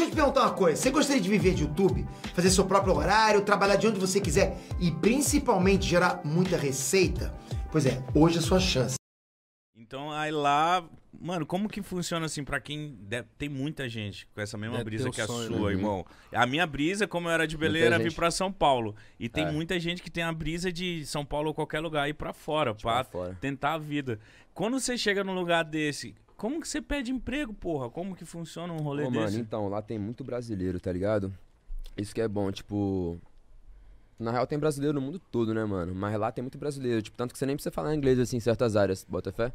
deixa eu te perguntar uma coisa. Você gostaria de viver de YouTube? Fazer seu próprio horário, trabalhar de onde você quiser e principalmente gerar muita receita? Pois é, hoje é a sua chance. Então aí lá, mano, como que funciona assim para quem deve, tem muita gente com essa mesma é brisa que a sonho, sua, né? irmão? A minha brisa, como eu era de Belém, eu vim para São Paulo. E tem é. muita gente que tem a brisa de São Paulo ou qualquer lugar ir para fora, para tentar a vida. Quando você chega num lugar desse, como que você pede emprego, porra? Como que funciona um rolê Ô, desse? Mano, então, lá tem muito brasileiro, tá ligado? Isso que é bom, tipo. Na real tem brasileiro no mundo todo, né, mano? Mas lá tem muito brasileiro, tipo, tanto que você nem precisa falar inglês assim em certas áreas, bota fé.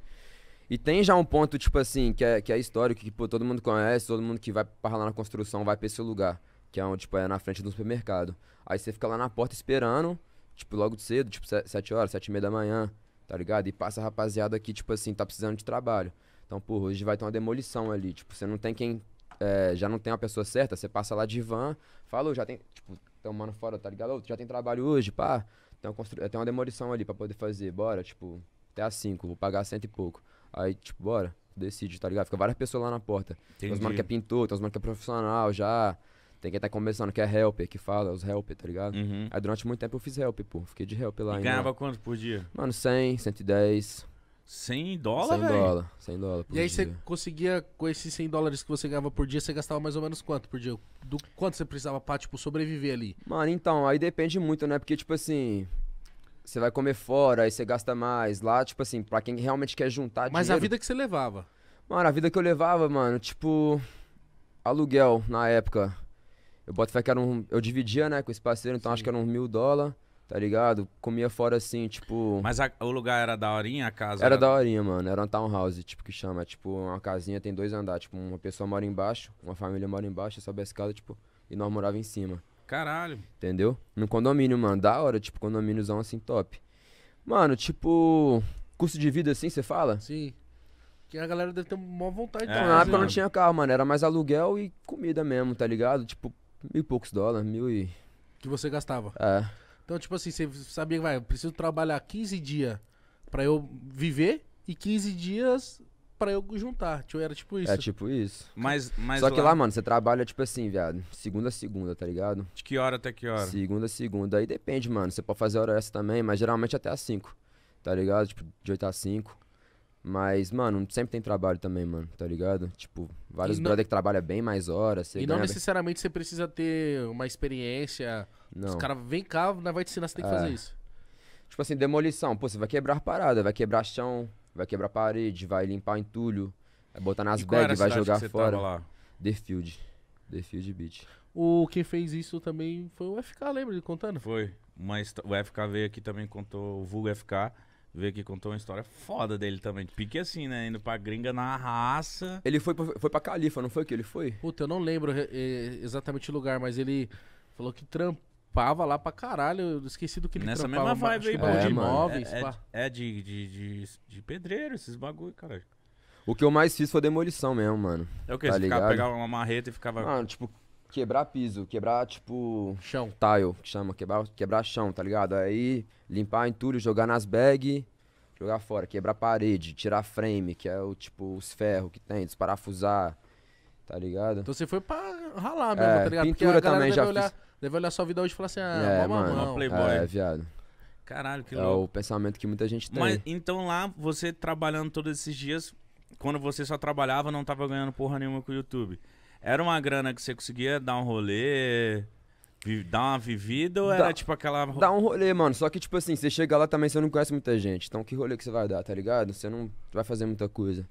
E tem já um ponto, tipo assim, que é, que é histórico, que pô, todo mundo conhece, todo mundo que vai para lá na construção vai pra esse lugar. Que é onde, tipo, é na frente do supermercado. Aí você fica lá na porta esperando, tipo, logo cedo, tipo, 7 horas, 7 e meia da manhã, tá ligado? E passa a rapaziada aqui, tipo assim, tá precisando de trabalho. Então, por hoje vai ter uma demolição ali. Tipo, você não tem quem. É, já não tem uma pessoa certa, você passa lá de van, falou, já tem. Tipo, mano fora, tá ligado? Já tem trabalho hoje, pá. Tem uma, tem uma demolição ali pra poder fazer, bora, tipo, até as 5, vou pagar cento e pouco. Aí, tipo, bora, decide, tá ligado? Fica várias pessoas lá na porta. Entendi. Tem os mano que é pintor, tem os mano que é profissional já. Tem quem tá começando, que é helper, que fala, os helper, tá ligado? Uhum. Aí durante muito tempo eu fiz helper, pô. Fiquei de helper lá e ainda. ganhava quanto por dia? Mano, 100, 110. 100 dólares, 100 dólares, 100 dólares por E aí dia. você conseguia, com esses 100 dólares que você ganhava por dia, você gastava mais ou menos quanto por dia? Do quanto você precisava pra, tipo, sobreviver ali? Mano, então, aí depende muito, né? Porque, tipo assim, você vai comer fora, aí você gasta mais. Lá, tipo assim, pra quem realmente quer juntar Mas a vida que você levava? Mano, a vida que eu levava, mano, tipo... Aluguel, na época. Eu boto fé que era um... Eu dividia, né, com esse parceiro, então Sim. acho que era uns mil dólares. Tá ligado? Comia fora assim, tipo. Mas a, o lugar era da horinha, a casa? Era, era da horinha, mano. Era uma townhouse, tipo, que chama. tipo, uma casinha tem dois andares. Tipo, uma pessoa mora embaixo, uma família mora embaixo, sobe a escada, tipo, e nós morava em cima. Caralho. Entendeu? No condomínio, mano. Da hora, tipo, condomíniozão assim, top. Mano, tipo. Custo de vida assim, você fala? Sim. Que a galera deve ter uma vontade é, de Na época não tinha carro, mano. Era mais aluguel e comida mesmo, tá ligado? Tipo, mil e poucos dólares, mil e. Que você gastava. É. Então, tipo assim, você sabia que vai, preciso trabalhar 15 dias para eu viver e 15 dias para eu juntar. Tipo, era tipo isso. É tipo isso. Mas, mas Só que lá... mano, você trabalha tipo assim, viado. Segunda a segunda, tá ligado? De que hora até que hora? Segunda a segunda. Aí depende, mano. Você pode fazer hora essa também, mas geralmente até às 5. Tá ligado? Tipo, de 8 às 5. Mas, mano, sempre tem trabalho também, mano, tá ligado? Tipo, vários não... brother que trabalham bem mais horas. e não necessariamente bem... você precisa ter uma experiência. Não. Os caras, vem cá, não vai te ensinar, você tem que é. fazer isso. Tipo assim, demolição. Pô, você vai quebrar parada, vai quebrar chão, vai quebrar parede, vai limpar entulho, vai botar nas bags, vai jogar fora. Lá? The Field. The Field Beach. O que fez isso também foi o FK, lembra ele contando? Foi. Mas o FK veio aqui também, contou o vulgo FK. Veio aqui contou uma história foda dele também. Pique assim, né? Indo pra gringa na raça. Ele foi pra, foi pra Califa, não foi que ele foi? Puta, eu não lembro exatamente o lugar, mas ele falou que trampava lá pra caralho. Eu esqueci do que ele Nessa trampava. Nessa mesma vibe aí, tipo, é, de imóveis. É, é, é de, de, de, de, pedreiro, esses bagulho, caralho. O que eu mais fiz foi demolição mesmo, mano. É o que? Tá você ficava, pegava uma marreta e ficava. Mano, tipo, quebrar piso, quebrar tipo. Chão. Tile, que chama, quebrar, quebrar chão, tá ligado? Aí limpar entulho, jogar nas bags, jogar fora, quebrar parede, tirar frame, que é o tipo, os ferros que tem, desparafusar, tá ligado? Então você foi pra ralar é, mesmo, é, tá ligado? Pintura também já olhar, fiz. Deve olhar sua vida hoje e falar assim, ah, é, mano, é, playboy. É, viado. Caralho, que louco. É o pensamento que muita gente tem. Mas então lá, você trabalhando todos esses dias, quando você só trabalhava, não tava ganhando porra nenhuma com o YouTube. Era uma grana que você conseguia dar um rolê, dar uma vivida ou dá, era tipo aquela. Dá um rolê, mano. Só que, tipo assim, você chega lá também, você não conhece muita gente. Então, que rolê que você vai dar, tá ligado? Você não vai fazer muita coisa.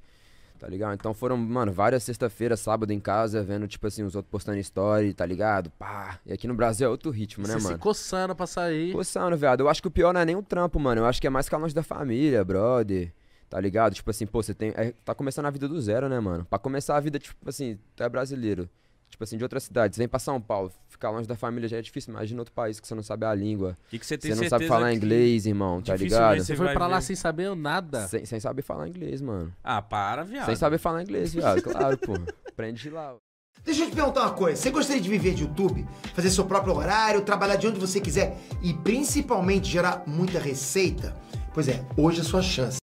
Tá ligado? Então foram, mano, várias sexta-feiras, sábado em casa, vendo, tipo assim, os outros postando story, tá ligado? Pá. E aqui no Brasil é outro ritmo, né, você mano? Se coçando pra sair. Coçando, viado. Eu acho que o pior não é nem o trampo, mano. Eu acho que é mais calor da família, brother. Tá ligado? Tipo assim, pô, você tem. É, tá começando a vida do zero, né, mano? Pra começar a vida, tipo assim, tu é brasileiro. Tipo assim, de outra cidade. Você vem pra São Paulo, ficar longe da família já é difícil. Imagina outro país que você não sabe a língua. Que que você tem Você não sabe falar inglês, irmão, tá ligado? Né, você foi pra lá ver. sem saber nada. Sem, sem saber falar inglês, mano. Ah, para, viado. Sem saber falar inglês, viado. Claro, pô. Aprende lá. Deixa eu te perguntar uma coisa. Você gostaria de viver de YouTube, fazer seu próprio horário, trabalhar de onde você quiser e principalmente gerar muita receita? Pois é, hoje é a sua chance.